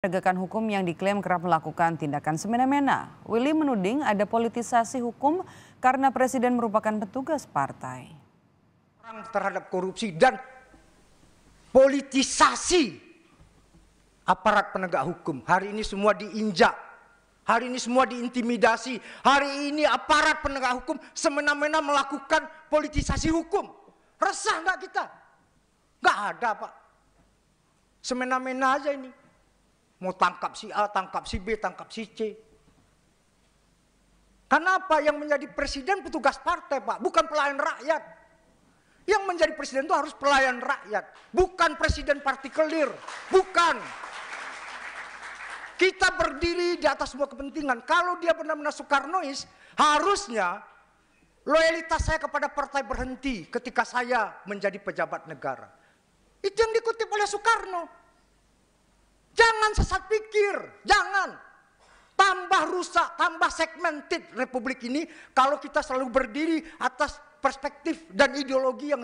Penegakan hukum yang diklaim kerap melakukan tindakan semena-mena. Willy menuding ada politisasi hukum karena presiden merupakan petugas partai. Terhadap korupsi dan politisasi aparat penegak hukum. Hari ini semua diinjak, hari ini semua diintimidasi, hari ini aparat penegak hukum semena-mena melakukan politisasi hukum. Resah nggak kita? Nggak ada Pak. Semena-mena aja ini. Mau tangkap si A, tangkap si B, tangkap si C. Kenapa yang menjadi presiden petugas partai Pak, bukan pelayan rakyat. Yang menjadi presiden itu harus pelayan rakyat, bukan presiden partikelir, bukan. Kita berdiri di atas semua kepentingan. Kalau dia benar-benar Soekarnois, harusnya loyalitas saya kepada partai berhenti ketika saya menjadi pejabat negara. Itu yang dikutip oleh Soekarno. Jangan sesat pikir, jangan. Tambah rusak, tambah segmented Republik ini kalau kita selalu berdiri atas perspektif dan ideologi yang